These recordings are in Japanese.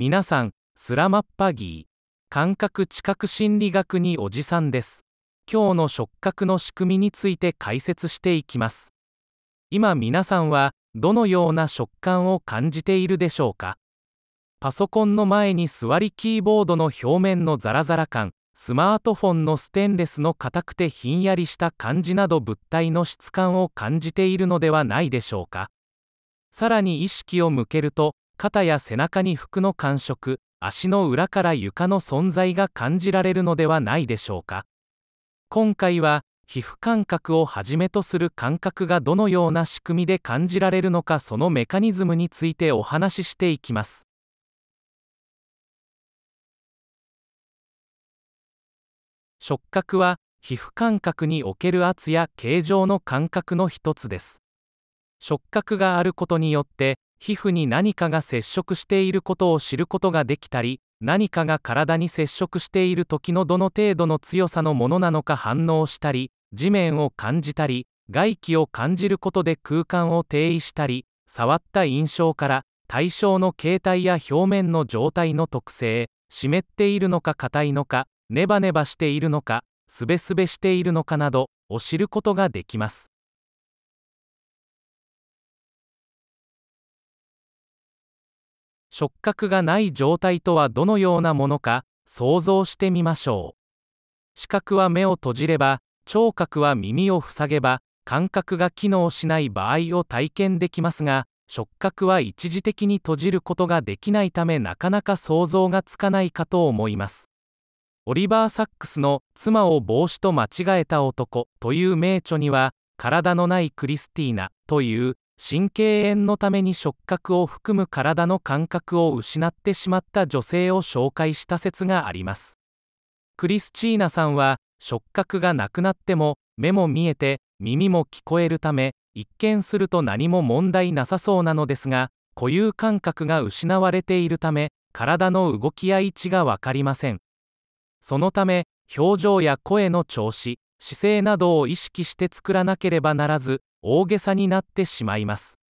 皆さん、スラマッパギー。感覚知覚心理学におじさんです。今日の触覚の仕組みについて解説していきます。今皆さんは、どのような食感を感じているでしょうかパソコンの前に座りキーボードの表面のザラザラ感、スマートフォンのステンレスの硬くてひんやりした感じなど物体の質感を感じているのではないでしょうかさらに意識を向けると肩や背中に服の感触足の裏から床の存在が感じられるのではないでしょうか今回は皮膚感覚をはじめとする感覚がどのような仕組みで感じられるのかそのメカニズムについてお話ししていきます触覚は皮膚感覚における圧や形状の感覚の一つです触覚があることによって皮膚に何かが接触していることを知ることができたり何かが体に接触している時のどの程度の強さのものなのか反応したり地面を感じたり外気を感じることで空間を定位したり触った印象から対象の形態や表面の状態の特性湿っているのか硬いのかネバネバしているのかすべすべしているのかなどを知ることができます触覚がない状態とはどのようなものか想像してみましょう視覚は目を閉じれば聴覚は耳を塞げば感覚が機能しない場合を体験できますが触覚は一時的に閉じることができないためなかなか想像がつかないかと思いますオリバー・サックスの「妻を帽子と間違えた男」という名著には体のないクリスティーナという神経炎のために触覚を含む体の感覚を失ってしまった女性を紹介した説がありますクリスチーナさんは触覚がなくなっても目も見えて耳も聞こえるため一見すると何も問題なさそうなのですが固有感覚が失われているため体の動きや位置が分かりませんそのため表情や声の調子姿勢などを意識して作らなければならず大げさになってしまいます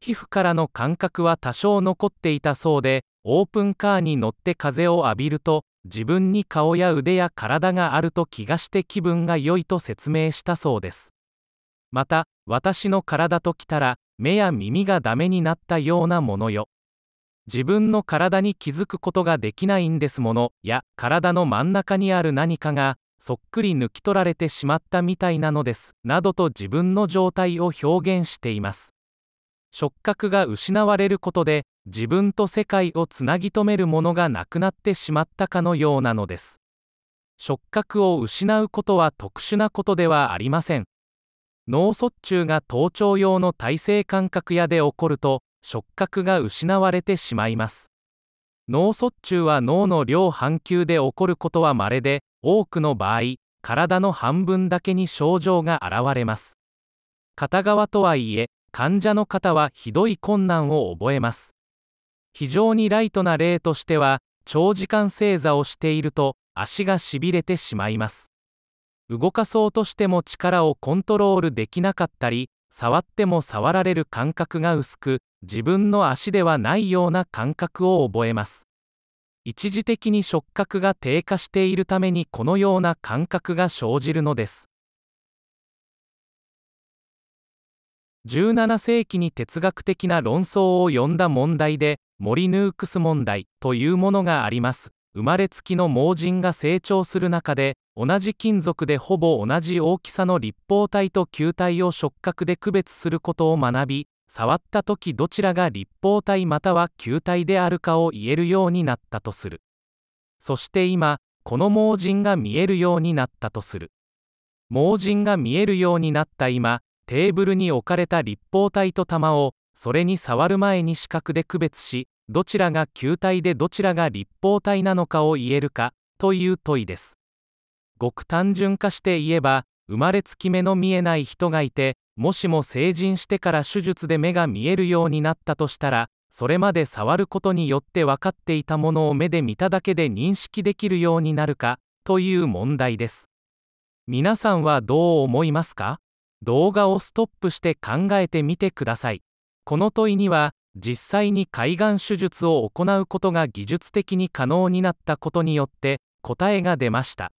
皮膚からの感覚は多少残っていたそうでオープンカーに乗って風を浴びると自分に顔や腕や体があると気がして気分が良いと説明したそうですまた私の体ときたら目や耳がダメになったようなものよ自分の体に気づくことができないんですものや体の真ん中にある何かがそっくり抜き取られてしまったみたいなのですなどと自分の状態を表現しています触覚が失われることで自分と世界をつなぎ止めるものがなくなってしまったかのようなのです触覚を失うことは特殊なことではありません脳卒中が頭頂用の体制感覚やで起こると触覚が失われてしまいます脳卒中は脳の量半球で起こることは稀で多くの場合体の半分だけに症状が現れます片側とはいえ患者の方はひどい困難を覚えます非常にライトな例としては長時間正座をしていると足がしびれてしまいます動かそうとしても力をコントロールできなかったり触っても触られる感覚が薄く自分の足ではないような感覚を覚えます一時的に触覚が低下しているためにこのような感覚が生じるのです17世紀に哲学的な論争を呼んだ問題でモリヌークス問題というものがあります生まれつきの盲人が成長する中で同じ金属でほぼ同じ大きさの立方体と球体を触覚で区別することを学び触った時どちらが立方体または球体であるかを言えるようになったとするそして今この盲人が見えるようになったとする盲人が見えるようになった今テーブルに置かれた立方体と玉をそれに触る前に視覚で区別しどちらが球体でどちらが立方体なのかを言えるかという問いですごく単純化して言えば生まれつき目の見えない人がいてもしも成人してから手術で目が見えるようになったとしたらそれまで触ることによって分かっていたものを目で見ただけで認識できるようになるかという問題です皆さんはどう思いますか動画をストップして考えてみてくださいこの問いには実際に海岸手術を行うことが技術的に可能になったことによって答えが出ました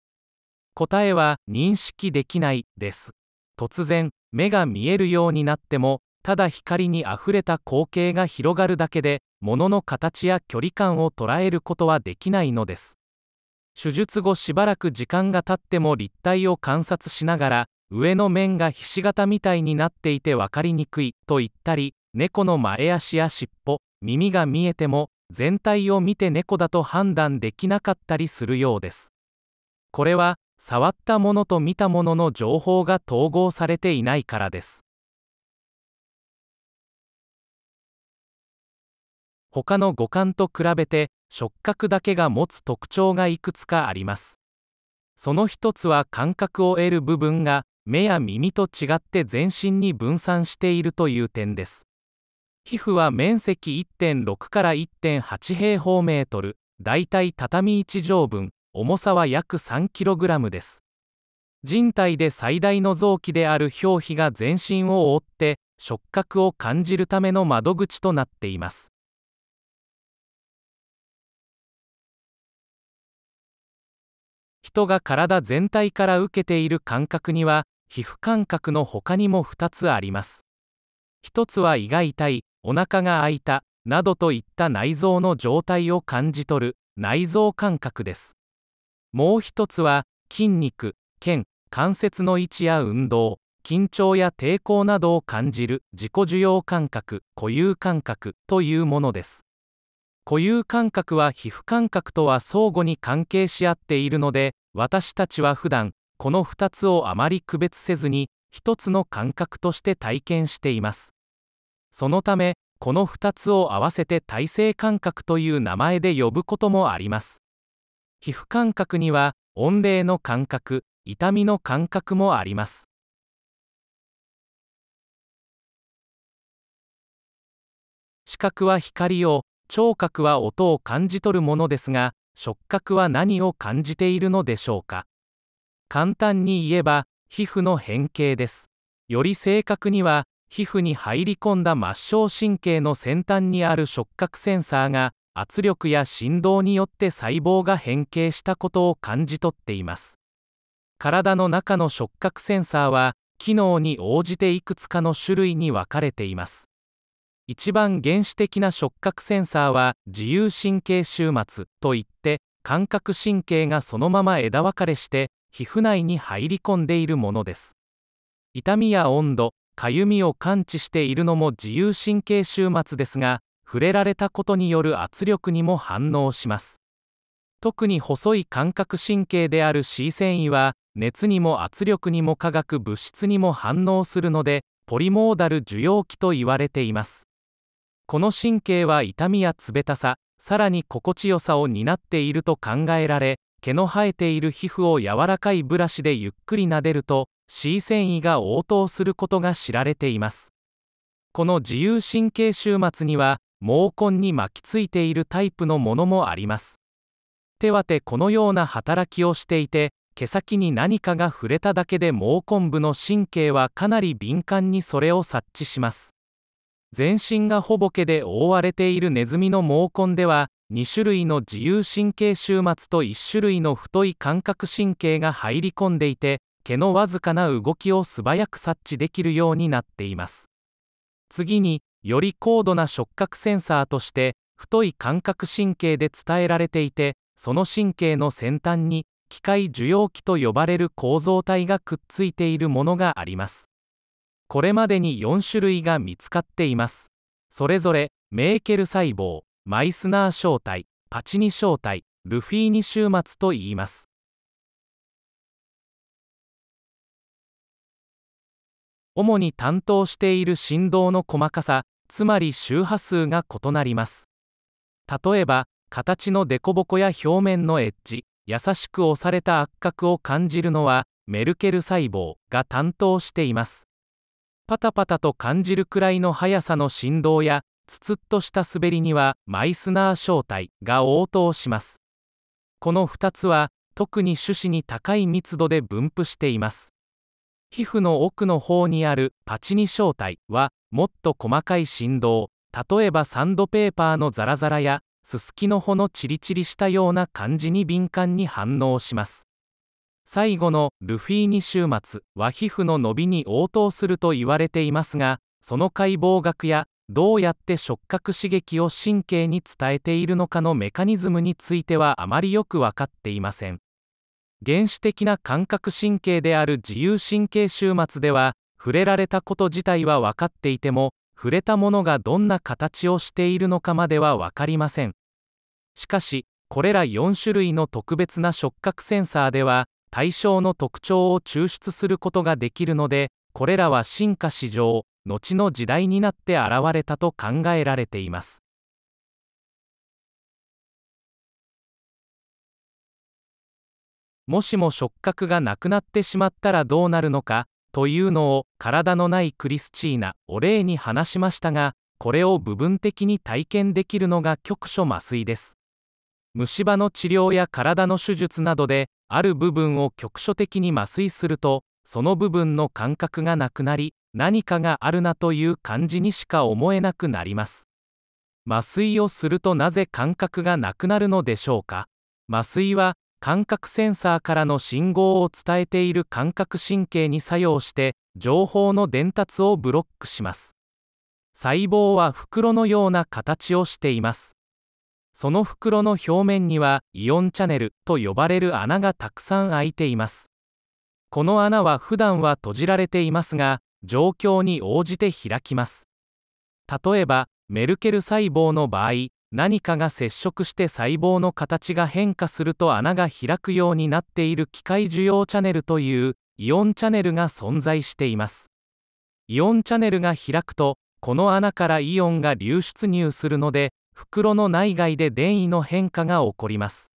答えは認識できないです突然目が見えるようになってもただ光にあふれた光景が広がるだけで物の形や距離感を捉えることはできないのです手術後しばらく時間が経っても立体を観察しながら上の面がひし形みたいになっていて分かりにくいと言ったり猫の前足や尻尾耳が見えても全体を見て猫だと判断できなかったりするようですこれは触ったものと見たものの情報が統合されていないからです他の五感と比べて触覚だけが持つ特徴がいくつかありますその一つは感覚を得る部分が目や耳と違って全身に分散しているという点です皮膚は面積1.6から1.8平方メートルだいたい畳1畳分重さは約 3kg です人体で最大の臓器である表皮が全身を覆って触覚を感じるための窓口となっています人が体全体から受けている感覚には皮膚感覚の他にも2つあります1つは胃が痛いお腹が開いたなどといった内臓の状態を感じ取る内臓感覚ですもう一つは筋肉腱関節の位置や運動緊張や抵抗などを感じる自己受容感覚固有感覚というものです固有感覚は皮膚感覚とは相互に関係し合っているので私たちは普段この2つをあまり区別せずに1つの感覚として体験していますそのためこの2つを合わせて体制感覚という名前で呼ぶこともあります皮膚感覚には温冷の感覚痛みの感覚もあります視覚は光を聴覚は音を感じ取るものですが触覚は何を感じているのでしょうか簡単に言えば皮膚の変形ですより正確には皮膚に入り込んだ末梢神経の先端にある触覚センサーが圧力や振動によって細胞が変形したことを感じ取っています体の中の触覚センサーは機能に応じていくつかの種類に分かれています一番原始的な触覚センサーは自由神経終末といって感覚神経がそのまま枝分かれして皮膚内に入り込んでいるものです痛みや温度かゆみを感知しているのも自由神経終末ですが触れられたことによる圧力にも反応します特に細い感覚神経である C 繊維は熱にも圧力にも化学物質にも反応するのでポリモーダル受容器と言われていますこの神経は痛みや冷たささらに心地よさを担っていると考えられ毛の生えている皮膚を柔らかいブラシでゆっくり撫でると C 繊維が応答することが知られていますこの自由神経終末には毛根に巻きついているタイプのものもあります手は手このような働きをしていて毛先に何かが触れただけで毛根部の神経はかなり敏感にそれを察知します全身がほぼ毛で覆われているネズミの毛根では2種類の自由神経終末と1種類の太い感覚神経が入り込んでいて毛のわずかな動きを素早く察知できるようになっています次により高度な触覚センサーとして太い感覚神経で伝えられていてその神経の先端に機械受容器と呼ばれる構造体がくっついているものがありますこれまでに4種類が見つかっていますそれぞれメーケル細胞マイスナー小体パチニ小体ルフィーニ終末と言います主に担当している振動の細かさつまり周波数が異なります例えば形の凸凹や表面のエッジ優しく押された圧角を感じるのはメルケル細胞が担当していますパタパタと感じるくらいの速さの振動やつつっとした滑りにはマイスナー小体が応答しますこの2つは特に種子に高い密度で分布しています皮膚の奥の方にあるパチニ小体はもっと細かい振動例えばサンドペーパーのザラザラやすすきの穂のチリチリしたような感じに敏感に反応します最後のルフィニ終末は皮膚の伸びに応答すると言われていますがその解剖学やどうやって触覚刺激を神経に伝えているのかのメカニズムについてはあまりよく分かっていません原始的な感覚神経である自由神経終末では触れられたこと自体は分かっていても触れたものがどんな形をしているのかまでは分かりませんしかしこれら4種類の特別な触覚センサーでは対象の特徴を抽出することができるのでこれらは進化史上後の時代になって現れたと考えられていますもしも触覚がなくなってしまったらどうなるのかというのを体のないクリスチーナお礼に話しましたがこれを部分的に体験できるのが局所麻酔です虫歯の治療や体の手術などである部分を局所的に麻酔するとその部分の感覚がなくなり何かがあるなという感じにしか思えなくなります麻酔をするとなぜ感覚がなくなるのでしょうか麻酔は感覚センサーからの信号を伝えている感覚神経に作用して情報の伝達をブロックします細胞は袋のような形をしていますその袋の表面にはイオンチャネルと呼ばれる穴がたくさん開いていますこの穴は普段は閉じられていますが状況に応じて開きます例えばメルケル細胞の場合何かが接触して細胞の形が変化すると穴が開くようになっている機械受容チャネルというイオンチャネルが存在していますイオンチャネルが開くとこの穴からイオンが流出入するので袋の内外で電位の変化が起こります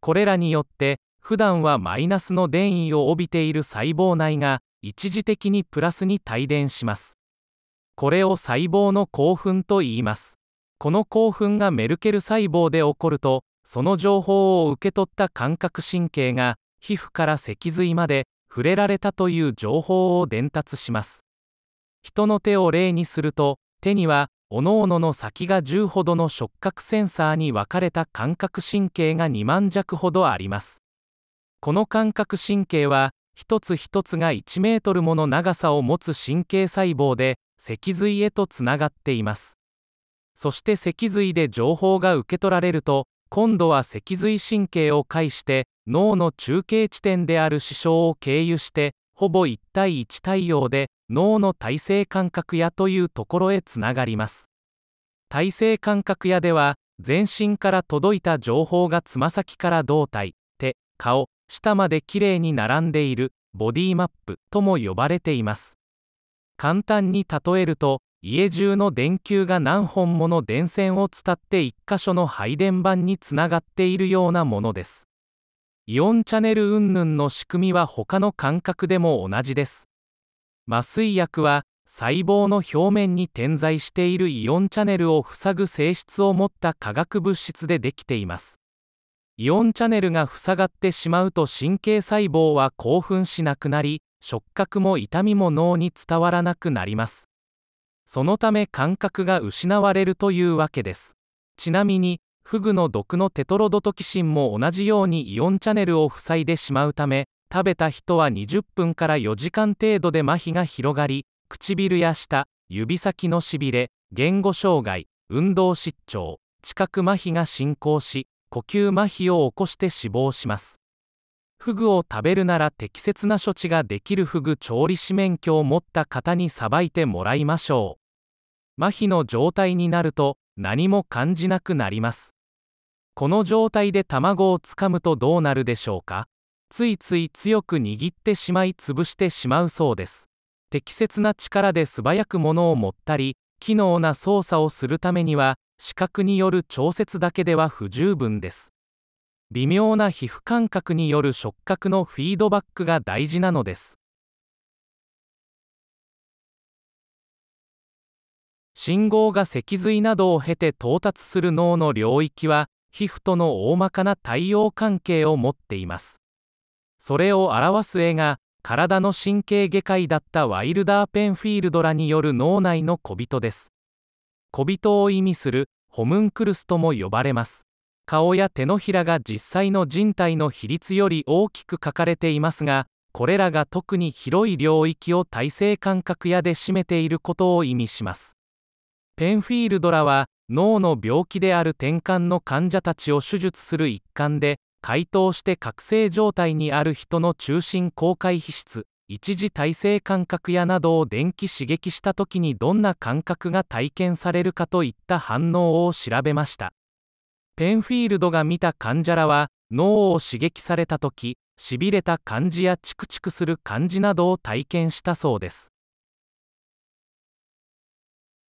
これらによって普段はマイナスの電位を帯びている細胞内が一時的にプラスに帯電しますこれを細胞の興奮と言いますこの興奮がメルケル細胞で起こるとその情報を受け取った感覚神経が皮膚から脊髄まで触れられたという情報を伝達します人の手を例にすると手には各々のの先が10ほどの触覚センサーに分かれた感覚神経が2万弱ほどありますこの感覚神経は一つ一つが1メートルもの長さを持つ神経細胞で脊髄へとつながっていますそして脊髄で情報が受け取られると今度は脊髄神経を介して脳の中継地点である視床を経由してほぼ1対1対応で脳の体制感覚やというところへつながります体制感覚やでは全身から届いた情報がつま先から胴体手顔下まできれいに並んでいるボディマップとも呼ばれています簡単に例えると家中の電球が何本もの電線を伝って1箇所の配電盤につながっているようなものですイオンチャネル云々の仕組みは他の感覚でも同じです麻酔薬は細胞の表面に点在しているイオンチャネルを塞ぐ性質を持った化学物質でできていますイオンチャネルが塞がってしまうと神経細胞は興奮しなくなり触覚も痛みも脳に伝わらなくなりますそのため感覚が失われるというわけですちなみにフグの毒のテトロドトキシンも同じようにイオンチャネルを塞いでしまうため食べた人は20分から4時間程度で麻痺が広がり唇や舌指先のしびれ言語障害運動失調知覚麻痺が進行し呼吸麻痺を起こして死亡しますフグを食べるなら適切な処置ができるフグ調理師免許を持った方にさばいてもらいましょう麻痺の状態になると何も感じなくなりますこの状態で卵をつかむとどうなるでしょうかついつい強く握ってしまい潰してしまうそうです適切な力で素早く物を持ったり機能な操作をするためには視覚による調節だけでは不十分です微妙な皮膚感覚による触覚のフィードバックが大事なのです信号が脊髄などを経て到達する脳の領域は皮膚との大まかな対応関係を持っていますそれを表す絵が体の神経外科医だったワイルダーペンフィールドらによる脳内の小人です小人を意味するホムンクルスとも呼ばれます顔や手のひらが実際の人体の比率より大きく書かれていますがこれらが特に広い領域を体制感覚やで占めていることを意味しますペンフィールドらは脳の病気である転換の患者たちを手術する一環で解凍して覚醒状態にある人の中心公開皮質一時体制感覚やなどを電気刺激した時にどんな感覚が体験されるかといった反応を調べましたペンフィールドが見た患者らは脳を刺激された時しびれた感じやチクチクする感じなどを体験したそうです